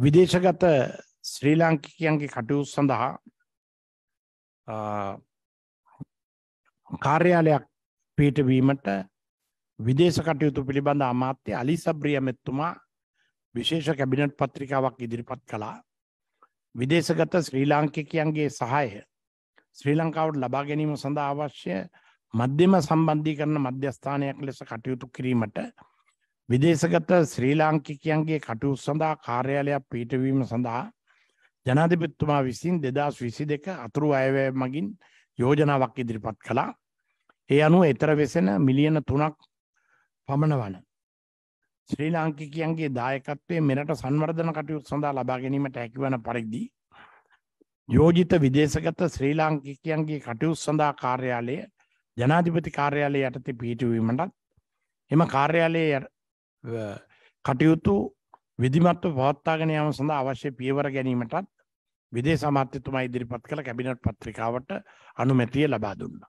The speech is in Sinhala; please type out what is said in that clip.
විදේශගත ශ්‍රී ලාංකිකයන්ගේ කටයුතු සඳහා කාර්යාලයක් පීටවීමට විදේශ කටයුතු පිළිබඳ අමාත්‍ය අලි සබ්‍රිය මෙත්තුමා විශේෂ කැබිනට් පත්‍රිකාවක් ඉදිරිපත් කළා විදේශගත ශ්‍රී ලාංකිකයන්ගේ සහය ශ්‍රී ලංකාවට ලබා ගැනීම සඳහා අවශ්‍ය මධ්‍යම සම්බන්ධී කරන මධ්‍යස්ථානයක් ලෙස කටයුතු කිරීමට විදේශගත ශ්‍රී ලාංකිකයන්ගේ කටයුතු සඳහා කාර්යාලයක් පිහිටවීම සඳහා ජනාධිපතිතුමා විසින් දෙදස් විසි දෙක අතුරු අයවැය මගින් යෝජනාවක් ඉදිරිපත් කළා ඒ අනුව එතර වෙසෙන මිලියන තුනක් පමණ වන ශ්‍රී ලාංකිකයන්ගේ දායකත්වය මෙරට සංවර්ධන කටයුතු සඳහා ලබා ගැනීමට හැකිවන පරිදි යෝජිත විදේශගත ශ්‍රී ලාංකිකයන්ගේ කටයුතු සඳහා කාර්යාලය ජනාධිපති කාර්යාලය යටතේ පිහිටවීමටත් එම කාර්යාලයේ කටයුතු විධිමත්ව පවත්වාගෙන යාම සඳහා අවශ්‍ය පියවර ගැනීමටත් විදේශ අමාත්‍යතුමා ඉදිරිපත් කළ කැබිනට් පත්‍රිකාවට අනුමැතිය ලබා දුන්නා.